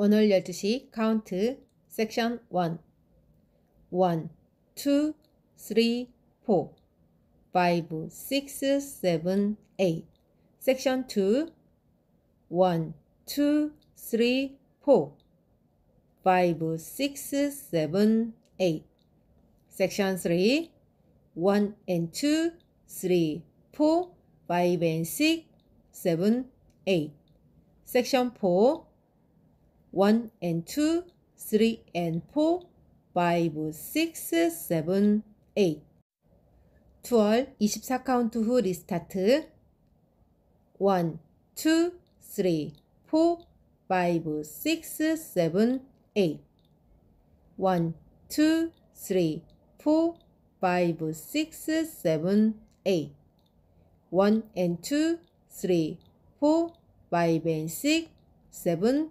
오늘 12시 카운트 섹션 1 1, 2, 3, 4 5, 6, 7, 8 섹션 2 1, 2, 3, 4 5, 6, 7, 8 섹션 3 1 and 2, 3, 4, 5 and 6, 7, 8 섹션 4 1 and 2, 3 and 4, 5, 6, 7, 8. 12, 24카운트 후 리스타트. 1, 2, 3, 4, 5, 6, 7, 8. 1, 2, 3, 4, 5, 6, 7, 8. 1 and 2, 3, 4, 5 and 6, 7,